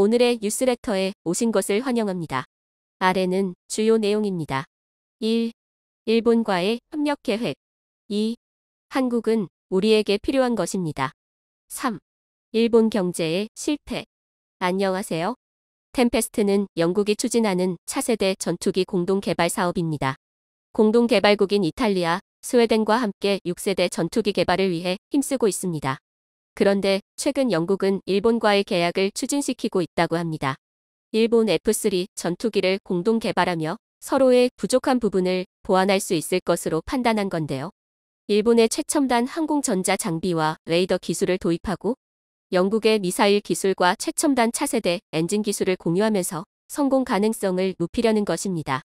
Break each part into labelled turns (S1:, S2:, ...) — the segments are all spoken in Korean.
S1: 오늘의 뉴스레터에 오신 것을 환영합니다. 아래는 주요 내용입니다. 1. 일본과의 협력 계획. 2. 한국은 우리에게 필요한 것입니다. 3. 일본 경제의 실패. 안녕하세요. 템페스트는 영국이 추진하는 차세대 전투기 공동 개발 사업입니다. 공동 개발국인 이탈리아, 스웨덴과 함께 6세대 전투기 개발을 위해 힘쓰고 있습니다. 그런데 최근 영국은 일본과의 계약을 추진시키고 있다고 합니다. 일본 F3 전투기를 공동 개발하며 서로의 부족한 부분을 보완할 수 있을 것으로 판단한 건데요. 일본의 최첨단 항공전자 장비와 레이더 기술을 도입하고 영국의 미사일 기술과 최첨단 차세대 엔진 기술을 공유하면서 성공 가능성을 높이려는 것입니다.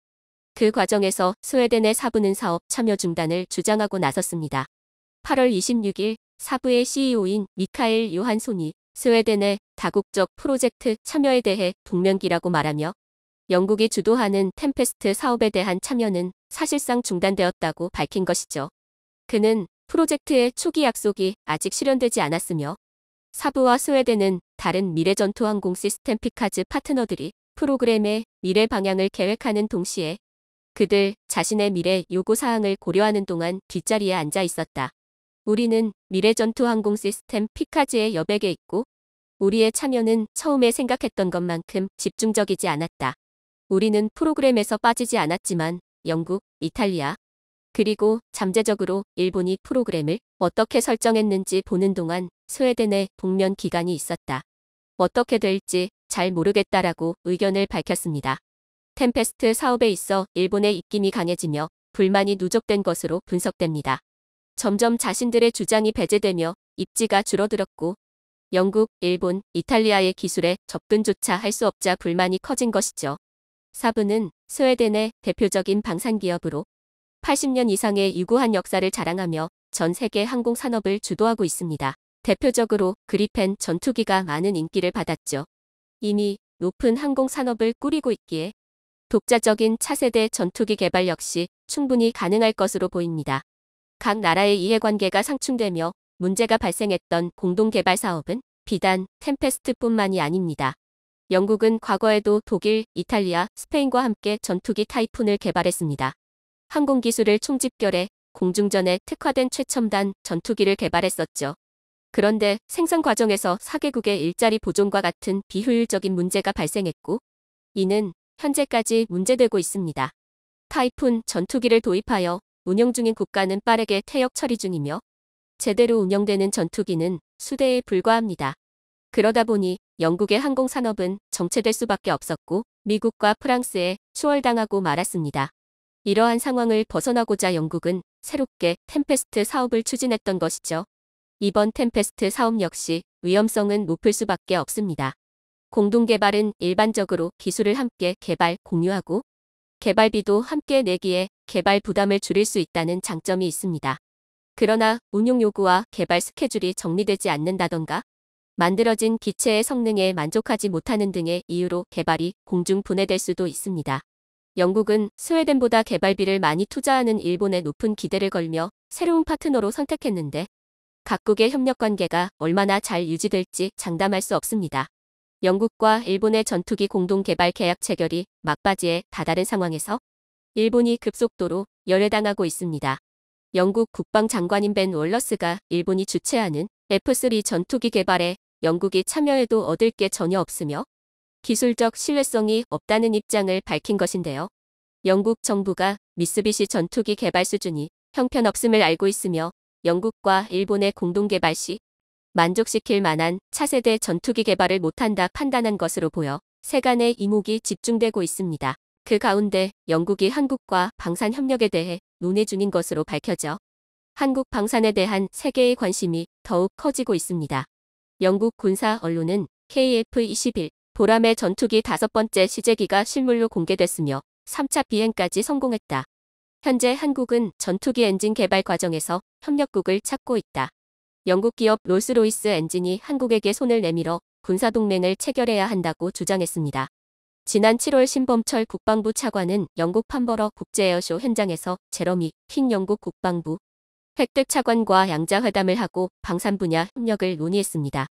S1: 그 과정에서 스웨덴의 사부는 사업 참여 중단을 주장하고 나섰습니다. 8월 26일 사부의 CEO인 미카엘 요한손이 스웨덴의 다국적 프로젝트 참여에 대해 동명기라고 말하며 영국이 주도하는 템페스트 사업에 대한 참여는 사실상 중단되었다고 밝힌 것이죠. 그는 프로젝트의 초기 약속이 아직 실현되지 않았으며 사부와 스웨덴은 다른 미래 전투항공 시스템 피카즈 파트너들이 프로그램의 미래 방향을 계획하는 동시에 그들 자신의 미래 요구사항을 고려하는 동안 뒷자리에 앉아 있었다. 우리는 미래 전투 항공 시스템 피카즈의 여백에 있고 우리의 참여는 처음에 생각했던 것만큼 집중적이지 않았다. 우리는 프로그램에서 빠지지 않았지만 영국, 이탈리아, 그리고 잠재적으로 일본이 프로그램을 어떻게 설정했는지 보는 동안 스웨덴의 복면 기간이 있었다. 어떻게 될지 잘 모르겠다라고 의견을 밝혔습니다. 템페스트 사업에 있어 일본의 입김이 강해지며 불만이 누적된 것으로 분석됩니다. 점점 자신들의 주장이 배제되며 입지가 줄어들었고 영국, 일본, 이탈리아의 기술에 접근조차 할 수 없자 불만이 커진 것이죠. 사부는 스웨덴의 대표적인 방산기업으로 80년 이상의 유구한 역사를 자랑하며 전 세계 항공산업을 주도하고 있습니다. 대표적으로 그리펜 전투기가 많은 인기를 받았죠. 이미 높은 항공산업을 꾸리고 있기에 독자적인 차세대 전투기 개발 역시 충분히 가능할 것으로 보입니다. 각 나라의 이해관계가 상충되며 문제가 발생했던 공동개발 사업은 비단 템페스트뿐만이 아닙니다. 영국은 과거에도 독일, 이탈리아, 스페인과 함께 전투기 타이푼을 개발했습니다. 항공기술을 총집결해 공중전에 특화된 최첨단 전투기를 개발했었죠. 그런데 생산 과정에서 4개국의 일자리 보존과 같은 비효율적인 문제가 발생했고 이는 현재까지 문제되고 있습니다. 타이푼 전투기를 도입하여 운영 중인 국가는 빠르게 퇴역 처리 중이며 제대로 운영되는 전투기는 수대에 불과합니다. 그러다 보니 영국의 항공산업은 정체될 수밖에 없었고 미국과 프랑스에 추월당하고 말았습니다. 이러한 상황을 벗어나고자 영국은 새롭게 템페스트 사업을 추진했던 것이죠. 이번 템페스트 사업 역시 위험성은 높을 수밖에 없습니다. 공동개발은 일반적으로 기술을 함께 개발, 공유하고 개발비도 함께 내기에 개발 부담을 줄일 수 있다는 장점이 있습니다. 그러나 운용 요구와 개발 스케줄이 정리되지 않는다던가 만들어진 기체의 성능에 만족하지 못하는 등의 이유로 개발이 공중 분해될 수도 있습니다. 영국은 스웨덴보다 개발비를 많이 투자하는 일본에 높은 기대를 걸며 새로운 파트너로 선택했는데 각국의 협력 관계가 얼마나 잘 유지될지 장담할 수 없습니다. 영국과 일본의 전투기 공동 개발 계약 체결이 막바지에 다다른 상황에서 일본이 급속도로 열애당하고 있습니다. 영국 국방장관인 벤 월러스가 일본이 주최하는 F-3 전투기 개발에 영국이 참여해도 얻을 게 전혀 없으며 기술적 신뢰성이 없다는 입장을 밝힌 것인데요. 영국 정부가 미쓰비시 전투기 개발 수준이 형편없음을 알고 있으며 영국과 일본의 공동 개발 시 만족시킬 만한 차세대 전투기 개발을 못한다 판단한 것으로 보여 세간의 이목이 집중되고 있습니다. 그 가운데 영국이 한국과 방산 협력에 대해 논의 중인 것으로 밝혀져 한국 방산에 대한 세계의 관심이 더욱 커지고 있습니다. 영국 군사 언론은 KF-21 보람의 전투기 다섯 번째 시제기가 실물로 공개됐으며 3차 비행까지 성공했다. 현재 한국은 전투기 엔진 개발 과정에서 협력국을 찾고 있다. 영국 기업 롤스로이스 엔진이 한국에게 손을 내밀어 군사동맹을 체결해야 한다고 주장했습니다. 지난 7월 신범철 국방부 차관은 영국 판버러 국제에어쇼 현장에서 제러미 킹 영국 국방부 획득 차관과 양자회담을 하고 방산 분야 협력을 논의했습니다.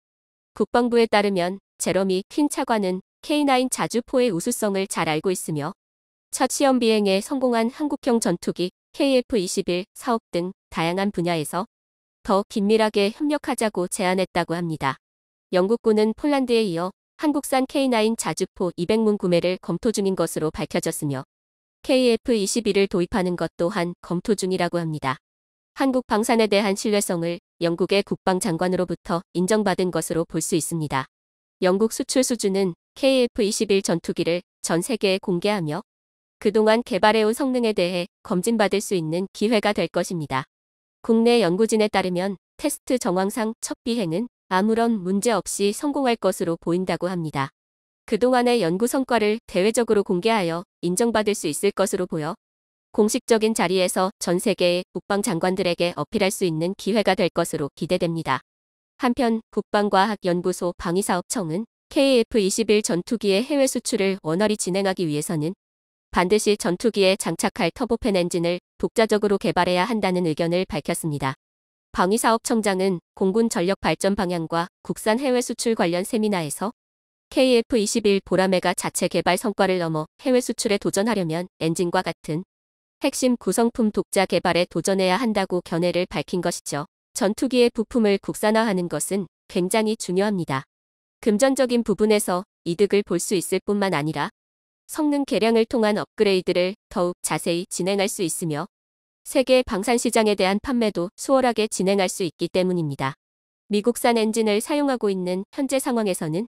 S1: 국방부에 따르면 제러미 퀸 차관은 K9 자주포의 우수성을 잘 알고 있으며 첫 시험 비행에 성공한 한국형 전투기 KF-21 사업 등 다양한 분야에서 더 긴밀하게 협력하자고 제안했다고 합니다. 영국군은 폴란드에 이어 한국산 K9 자주포 200문 구매를 검토 중인 것으로 밝혀졌으며 KF-21을 도입하는 것 또한 검토 중이라고 합니다. 한국 방산에 대한 신뢰성을 영국의 국방장관으로부터 인정받은 것으로 볼 수 있습니다. 영국 수출 수준은 KF-21 전투기를 전 세계에 공개하며 그동안 개발해온 성능에 대해 검진받을 수 있는 기회가 될 것입니다. 국내 연구진에 따르면 테스트 정황상 첫 비행은 아무런 문제 없이 성공할 것으로 보인다고 합니다. 그동안의 연구 성과를 대외적으로 공개하여 인정받을 수 있을 것으로 보여 공식적인 자리에서 전 세계의 국방 장관들에게 어필할 수 있는 기회가 될 것으로 기대됩니다. 한편 국방과학연구소 방위사업청은 KF-21 전투기의 해외 수출을 원활히 진행하기 위해서는 반드시 전투기에 장착할 터보팬 엔진을 독자적으로 개발해야 한다는 의견을 밝혔습니다. 방위사업청장은 공군 전력 발전 방향과 국산 해외 수출 관련 세미나에서 KF-21 보라매가 자체 개발 성과를 넘어 해외 수출에 도전하려면 엔진과 같은 핵심 구성품 독자 개발에 도전해야 한다고 견해를 밝힌 것이죠. 전투기의 부품을 국산화하는 것은 굉장히 중요합니다. 금전적인 부분에서 이득을 볼 수 있을 뿐만 아니라 성능 개량을 통한 업그레이드를 더욱 자세히 진행할 수 있으며 세계 방산 시장에 대한 판매도 수월하게 진행할 수 있기 때문입니다. 미국산 엔진을 사용하고 있는 현재 상황에서는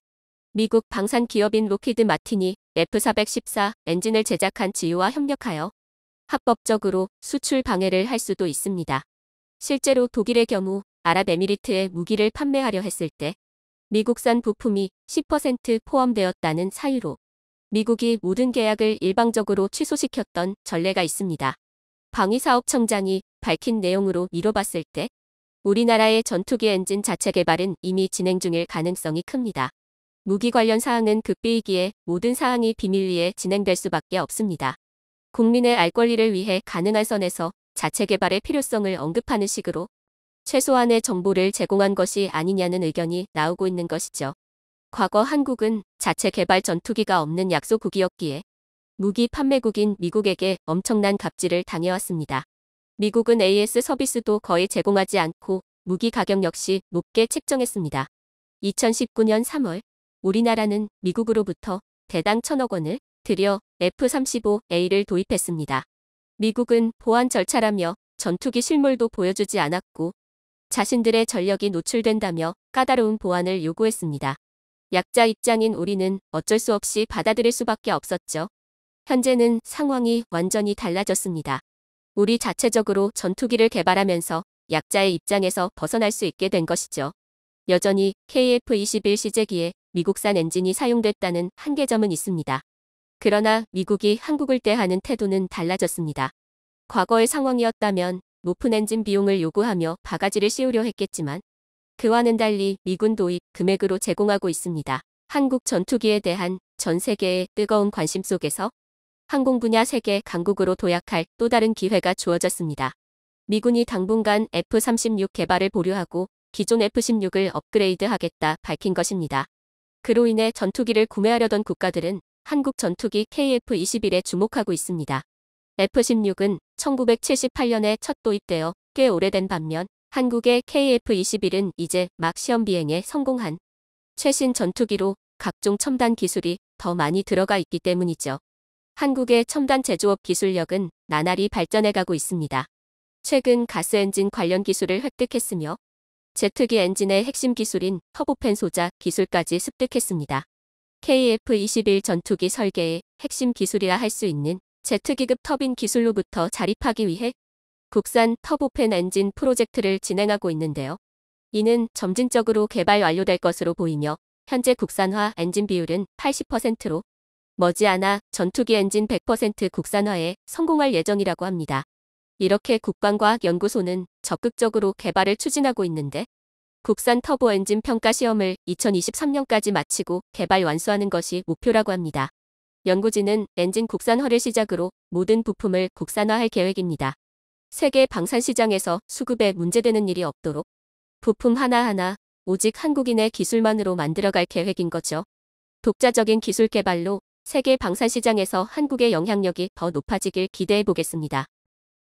S1: 미국 방산 기업인 로키드 마틴이 F414 엔진을 제작한 지유와 협력하여 합법적으로 수출 방해를 할 수도 있습니다. 실제로 독일의 경우 아랍에미리트에 무기를 판매하려 했을 때 미국산 부품이 10% 포함되었다는 사유로 미국이 모든 계약을 일방적으로 취소시켰던 전례가 있습니다. 방위사업청장이 밝힌 내용으로 미뤄봤을 때 우리나라의 전투기 엔진 자체 개발은 이미 진행 중일 가능성이 큽니다. 무기 관련 사항은 극비이기에 모든 사항이 비밀리에 진행될 수밖에 없습니다. 국민의 알 권리를 위해 가능한 선에서 자체 개발의 필요성을 언급하는 식으로 최소한의 정보를 제공한 것이 아니냐는 의견이 나오고 있는 것이죠. 과거 한국은 자체 개발 전투기가 없는 약소국이었기에 무기 판매국인 미국에게 엄청난 갑질을 당해왔습니다. 미국은 AS 서비스도 거의 제공하지 않고 무기 가격 역시 높게 책정했습니다. 2019년 3월 우리나라는 미국으로부터 대당 천억 원을 들여 F-35A를 도입했습니다. 미국은 보안 절차라며 전투기 실물도 보여주지 않았고 자신들의 전력이 노출된다며 까다로운 보안을 요구했습니다. 약자 입장인 우리는 어쩔 수 없이 받아들일 수밖에 없었죠. 현재는 상황이 완전히 달라졌습니다. 우리 자체적으로 전투기를 개발하면서 약자의 입장에서 벗어날 수 있게 된 것이죠. 여전히 KF-21 시제기에 미국산 엔진이 사용됐다는 한계점은 있습니다. 그러나 미국이 한국을 대하는 태도는 달라졌습니다. 과거의 상황이었다면 높은 엔진 비용을 요구하며 바가지를 씌우려 했겠지만 그와는 달리 미군 도입 금액으로 제공하고 있습니다. 한국 전투기에 대한 전 세계의 뜨거운 관심 속에서 항공 분야 세계 강국으로 도약할 또 다른 기회가 주어졌습니다. 미군이 당분간 F-36 개발을 보류하고 기존 F-16을 업그레이드하겠다 밝힌 것입니다. 그로 인해 전투기를 구매하려던 국가들은 한국 전투기 KF-21에 주목하고 있습니다. F-16은 1978년에 첫 도입되어 꽤 오래된 반면 한국의 KF-21은 이제 막 시험 비행에 성공한 최신 전투기로 각종 첨단 기술이 더 많이 들어가 있기 때문이죠. 한국의 첨단 제조업 기술력은 나날이 발전해가고 있습니다. 최근 가스 엔진 관련 기술을 획득했으며 제트기 엔진의 핵심 기술인 터보팬 소자 기술까지 습득했습니다. KF-21 전투기 설계의 핵심 기술이라 할 수 있는 제트기급 터빈 기술로부터 자립하기 위해 국산 터보펜 엔진 프로젝트를 진행하고 있는데요. 이는 점진적으로 개발 완료될 것으로 보이며 현재 국산화 엔진 비율은 80%로 머지않아 전투기 엔진 100% 국산화에 성공할 예정이라고 합니다. 이렇게 국방과학연구소는 적극적으로 개발을 추진하고 있는데 국산 터보 엔진 평가 시험을 2023년까지 마치고 개발 완수하는 것이 목표라고 합니다. 연구진은 엔진 국산화를 시작으로 모든 부품을 국산화할 계획입니다. 세계 방산시장에서 수급에 문제되는 일이 없도록 부품 하나하나 오직 한국인의 기술만으로 만들어갈 계획인 거죠. 독자적인 기술 개발로 세계 방산시장에서 한국의 영향력이 더 높아지길 기대해 보겠습니다.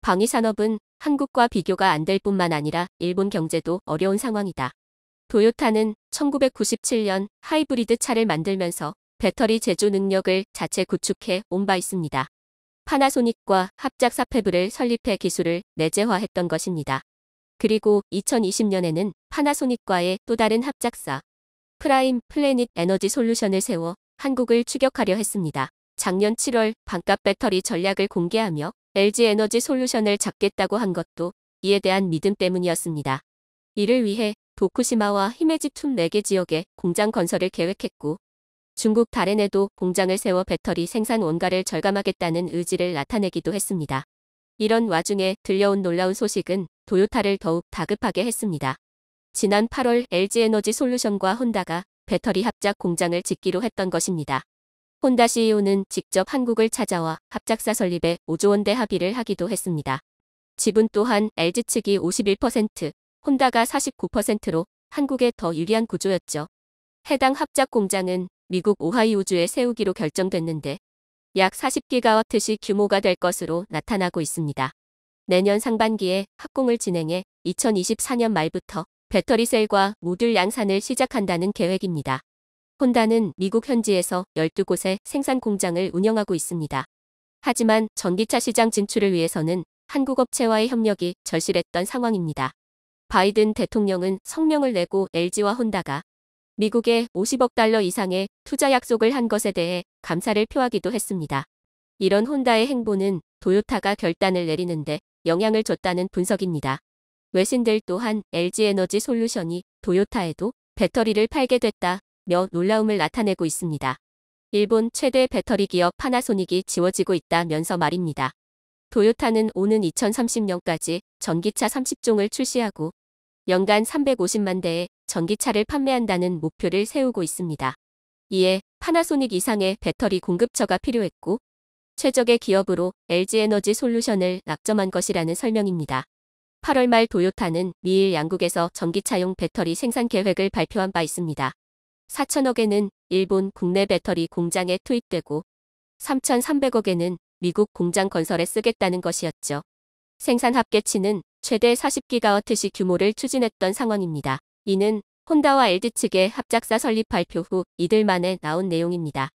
S1: 방위산업은 한국과 비교가 안 될 뿐만 아니라 일본 경제도 어려운 상황이다. 도요타는 1997년 하이브리드 차를 만들면서 배터리 제조 능력을 자체 구축해 온 바 있습니다. 파나소닉과 합작 사페브를 설립해 기술을 내재화했던 것입니다. 그리고 2020년에는 파나소닉과의 또 다른 합작사 프라임 플래닛 에너지 솔루션을 세워 한국을 추격하려 했습니다. 작년 7월 반값 배터리 전략을 공개하며 LG 에너지 솔루션을 잡겠다고 한 것도 이에 대한 믿음 때문이었습니다. 이를 위해 도쿠시마와 히메지툼 4개 지역에 공장 건설을 계획했고 중국 다롄에도 공장을 세워 배터리 생산 원가를 절감하겠다는 의지를 나타내기도 했습니다. 이런 와중에 들려온 놀라운 소식은 도요타를 더욱 다급하게 했습니다. 지난 8월 LG 에너지 솔루션과 혼다가 배터리 합작 공장을 짓기로 했던 것입니다. 혼다 CEO는 직접 한국을 찾아와 합작사 설립에 5조 원대 합의를 하기도 했습니다. 지분 또한 LG 측이 51%, 혼다가 49%로 한국에 더 유리한 구조였죠. 해당 합작 공장은 미국 오하이오주에 세우기로 결정됐는데 약 40기가와트시 규모가 될 것으로 나타나고 있습니다. 내년 상반기에 합공을 진행해 2024년 말부터 배터리 셀과 모듈 양산을 시작한다는 계획입니다. 혼다는 미국 현지에서 12곳의 생산 공장을 운영하고 있습니다. 하지만 전기차 시장 진출을 위해서는 한국 업체와의 협력이 절실했던 상황입니다. 바이든 대통령은 성명을 내고 LG와 혼다가 미국에 50억 달러 이상의 투자 약속을 한 것에 대해 감사를 표하기도 했습니다. 이런 혼다의 행보는 도요타가 결단을 내리는데 영향을 줬다는 분석입니다. 외신들 또한 LG 에너지 솔루션이 도요타에도 배터리를 팔게 됐다며 놀라움을 나타내고 있습니다. 일본 최대 배터리 기업 파나소닉이 지워지고 있다면서 말입니다. 도요타는 오는 2030년까지 전기차 30종을 출시하고 연간 350만 대의 전기차를 판매한다는 목표를 세우고 있습니다. 이에 파나소닉 이상의 배터리 공급처가 필요했고 최적의 기업으로 LG에너지 솔루션을 낙점한 것이라는 설명입니다. 8월 말 도요타는 미일 양국에서 전기차용 배터리 생산 계획을 발표한 바 있습니다. 4천억에는 일본 국내 배터리 공장에 투입되고 3,300억에는 미국 공장 건설에 쓰겠다는 것이었죠. 생산 합계치는 최대 40기가와트시 규모를 추진했던 상황입니다. 이는 혼다와 엘드 측의 합작사 설립 발표 후 이들 만에 나온 내용입니다.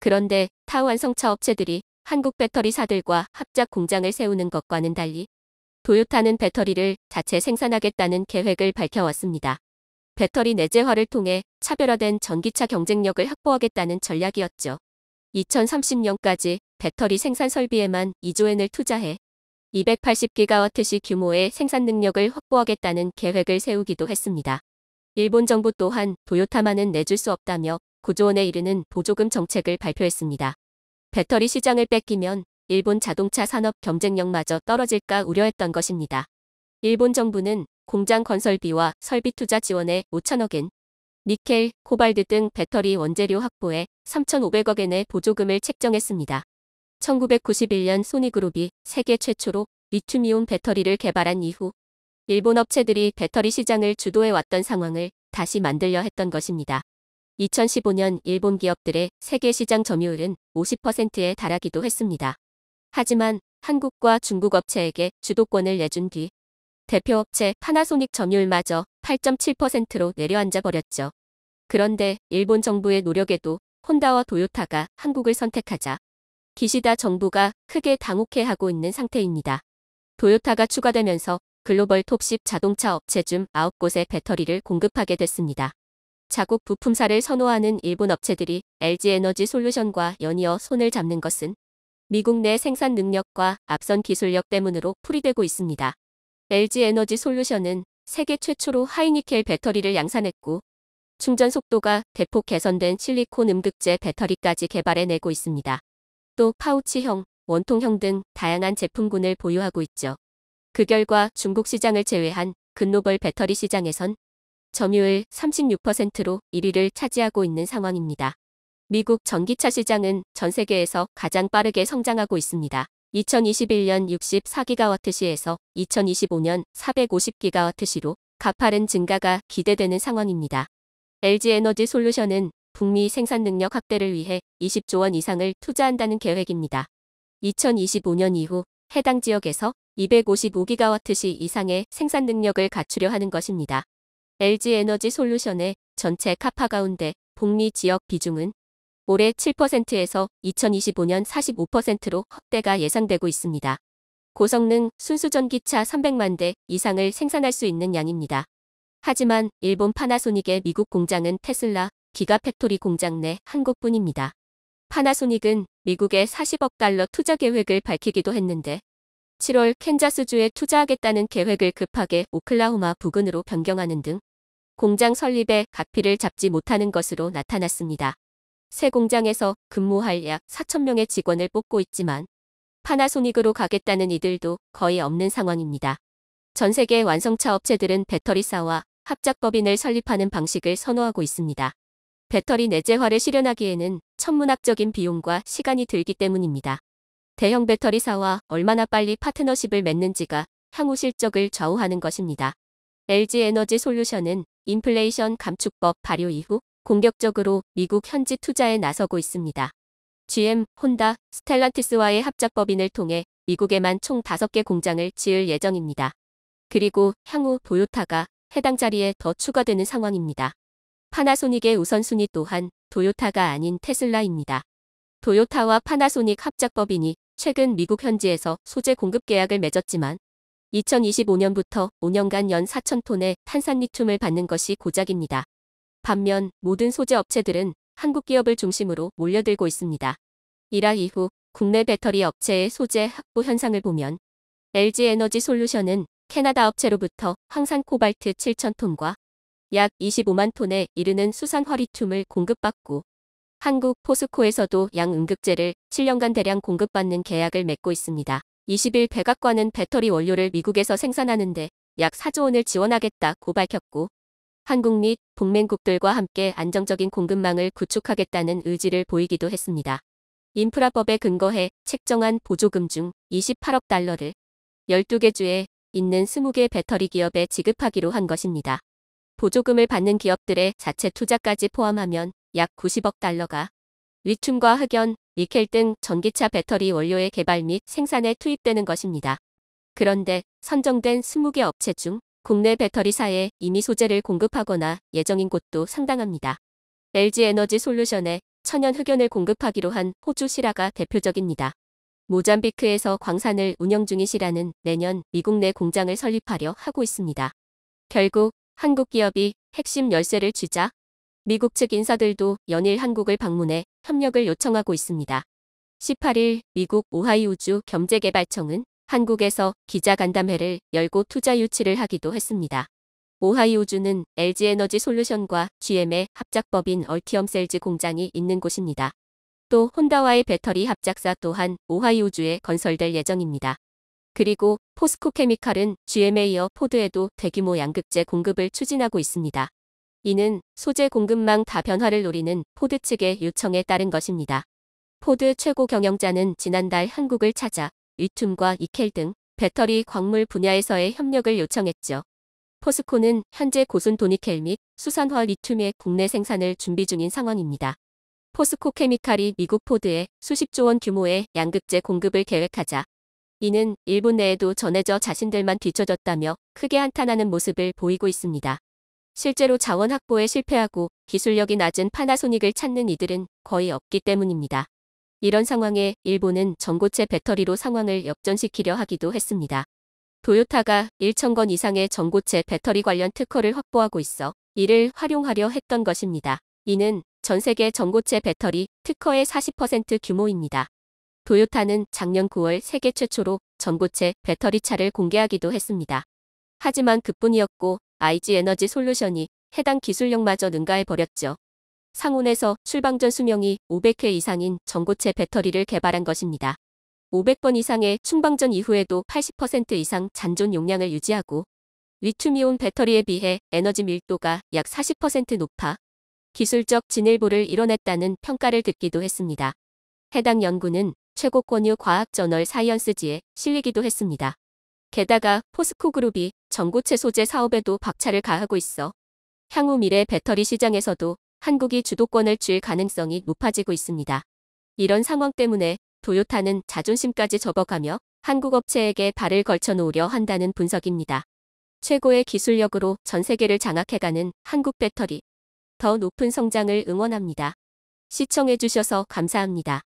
S1: 그런데 타 완성차 업체들이 한국 배터리사들과 합작 공장을 세우는 것과는 달리 도요타는 배터리를 자체 생산하겠다는 계획을 밝혀왔습니다. 배터리 내재화를 통해 차별화된 전기차 경쟁력을 확보하겠다는 전략이었죠. 2030년까지 배터리 생산 설비에만 2조엔을 투자해 280기가와트시 규모의 생산 능력을 확보하겠다는 계획을 세우기도 했습니다. 일본 정부 또한 도요타만은 내줄 수 없다며 9조원에 이르는 보조금 정책을 발표했습니다. 배터리 시장을 뺏기면 일본 자동차 산업 경쟁력마저 떨어질까 우려했던 것입니다. 일본 정부는 공장 건설비와 설비 투자 지원에 5천억엔, 니켈, 코발드 등 배터리 원재료 확보에 3,500억엔의 보조금을 책정했습니다. 1991년 소니그룹이 세계 최초로 리튬이온 배터리를 개발한 이후 일본 업체들이 배터리 시장을 주도해왔던 상황을 다시 만들려 했던 것입니다. 2015년 일본 기업들의 세계 시장 점유율은 50%에 달하기도 했습니다. 하지만 한국과 중국 업체에게 주도권을 내준 뒤 대표 업체 파나소닉 점유율마저 8.7%로 내려앉아 버렸죠. 그런데 일본 정부의 노력에도 혼다와 도요타가 한국을 선택하자 기시다 정부가 크게 당혹해하고 있는 상태입니다. 도요타가 추가되면서 글로벌 톱10 자동차 업체 중 9곳에 배터리를 공급하게 됐습니다. 자국 부품사를 선호하는 일본 업체들이 LG 에너지 솔루션과 연이어 손을 잡는 것은 미국 내 생산 능력과 앞선 기술력 때문으로 풀이되고 있습니다. LG 에너지 솔루션은 세계 최초로 하이니켈 배터리를 양산했고 충전 속도가 대폭 개선된 실리콘 음극재 배터리까지 개발해내고 있습니다. 또 파우치형, 원통형 등 다양한 제품군을 보유하고 있죠. 그 결과 중국 시장을 제외한 글로벌 배터리 시장에선 점유율 36%로 1위를 차지하고 있는 상황입니다. 미국 전기차 시장은 전 세계에서 가장 빠르게 성장하고 있습니다. 2021년 64기가와트시에서 2025년 450기가와트시로 가파른 증가가 기대되는 상황입니다. LG 에너지 솔루션은 북미 생산 능력 확대를 위해 20조 원 이상을 투자한다는 계획입니다. 2025년 이후 해당 지역에서 255기가와트시 이상의 생산 능력을 갖추려 하는 것입니다. LG 에너지 솔루션의 전체 카파 가운데 북미 지역 비중은 올해 7%에서 2025년 45%로 확대가 예상되고 있습니다. 고성능 순수전기차 300만 대 이상을 생산할 수 있는 양입니다. 하지만 일본 파나소닉의 미국 공장은 테슬라, 기가팩토리 공장 내 한국뿐입니다. 파나소닉은 미국의 40억 달러 투자 계획을 밝히기도 했는데 7월 캔자스주에 투자하겠다는 계획을 급하게 오클라호마 부근으로 변경하는 등 공장 설립에 가피를 잡지 못하는 것으로 나타났습니다. 새 공장에서 근무할 약 4천명의 직원을 뽑고 있지만 파나소닉으로 가겠다는 이들도 거의 없는 상황입니다. 전 세계 완성차 업체들은 배터리사와 합작법인을 설립하는 방식을 선호하고 있습니다. 배터리 내재화를 실현하기에는 천문학적인 비용과 시간이 들기 때문입니다. 대형 배터리사와 얼마나 빨리 파트너십을 맺는지가 향후 실적을 좌우하는 것입니다. LG 에너지 솔루션은 인플레이션 감축법 발효 이후 공격적으로 미국 현지 투자에 나서고 있습니다. GM, 혼다, 스텔란티스와의 합작법인을 통해 미국에만 총 5개 공장을 지을 예정입니다. 그리고 향후 도요타가 해당 자리에 더 추가되는 상황입니다. 파나소닉의 우선순위 또한 도요타가 아닌 테슬라입니다. 도요타와 파나소닉 합작법인이 최근 미국 현지에서 소재 공급 계약을 맺었지만 2025년부터 5년간 연4천톤의 탄산리튬을 받는 것이 고작입니다. 반면 모든 소재 업체들은 한국 기업을 중심으로 몰려들고 있습니다. 이라 이후 국내 배터리 업체의 소재 확보 현상을 보면 LG 에너지 솔루션은 캐나다 업체로부터 황산 코발트 7천톤과 약 25만 톤에 이르는 수상 허리춤을 공급받고 한국 포스코에서도 양 응급제를 7년간 대량 공급받는 계약을 맺고 있습니다. 20일 백악관은 배터리 원료를 미국에서 생산하는데 약 4조 원을 지원하겠다고 밝혔고 한국 및 동맹국들과 함께 안정적인 공급망을 구축하겠다는 의지를 보이기도 했습니다. 인프라법에 근거해 책정한 보조금 중 28억 달러를 12개 주에 있는 20개 배터리 기업에 지급하기로 한 것입니다. 보조금을 받는 기업들의 자체 투자까지 포함하면 약 90억 달러가 리튬과 흑연, 니켈 등 전기차 배터리 원료의 개발 및 생산에 투입되는 것입니다. 그런데 선정된 20개 업체 중 국내 배터리사에 이미 소재를 공급하거나 예정인 곳도 상당합니다. LG 에너지 솔루션에 천연 흑연을 공급하기로 한 호주 시라가 대표적입니다. 모잠비크에서 광산을 운영 중이 시라는 내년 미국 내 공장을 설립하려 하고 있습니다. 결국 한국 기업이 핵심 열쇠를 쥐자 미국 측 인사들도 연일 한국을 방문해 협력을 요청하고 있습니다. 18일 미국 오하이우주 경제개발청은 한국에서 기자간담회를 열고 투자 유치를 하기도 했습니다. 오하이우주는 LG에너지 솔루션과 GM의 합작법인 얼티엄셀즈 공장이 있는 곳입니다. 또 혼다와의 배터리 합작사 또한 오하이우주에 건설될 예정입니다. 그리고 포스코 케미칼은 GMA어 포드에도 대규모 양극재 공급을 추진하고 있습니다. 이는 소재 공급망 다변화를 노리는 포드 측의 요청에 따른 것입니다. 포드 최고 경영자는 지난달 한국을 찾아 유툼과 이켈 등 배터리 광물 분야에서의 협력을 요청했죠. 포스코는 현재 고순 도니켈 및 수산화 리튬의 국내 생산을 준비 중인 상황입니다. 포스코 케미칼이 미국 포드에 수십조 원 규모의 양극재 공급을 계획하자 이는 일본 내에도 전해져 자신들만 뒤처졌다며 크게 한탄하는 모습을 보이고 있습니다. 실제로 자원 확보에 실패하고 기술력이 낮은 파나소닉을 찾는 이들은 거의 없기 때문입니다. 이런 상황에 일본은 전고체 배터리로 상황을 역전시키려 하기도 했습니다. 도요타가 1천건 이상의 전고체 배터리 관련 특허를 확보하고 있어 이를 활용하려 했던 것입니다. 이는 전 세계 전고체 배터리 특허의 40% 규모입니다. 도요타는 작년 9월 세계 최초로 전고체 배터리차를 공개하기도 했습니다. 하지만 그뿐이었고 IG 에너지 솔루션이 해당 기술력마저 능가해버렸죠. 상온에서 출방전 수명이 500회 이상인 전고체 배터리를 개발한 것입니다. 500번 이상의 충방전 이후에도 80% 이상 잔존 용량을 유지하고 리튬이온 배터리에 비해 에너지 밀도가 약 40% 높아 기술적 진일보를 이뤄냈다는 평가를 듣기도 했습니다. 해당 연구는 최고 권유 과학 저널 사이언스지에 실리기도 했습니다. 게다가 포스코 그룹이 전고체 소재 사업에도 박차를 가하고 있어 향후 미래 배터리 시장에서도 한국이 주도권을 쥘 가능성이 높아지고 있습니다. 이런 상황 때문에 도요타는 자존심까지 접어가며 한국 업체에게 발을 걸쳐 놓으려 한다는 분석입니다. 최고의 기술력으로 전 세계를 장악해가는 한국 배터리. 더 높은 성장을 응원합니다. 시청해주셔서 감사합니다.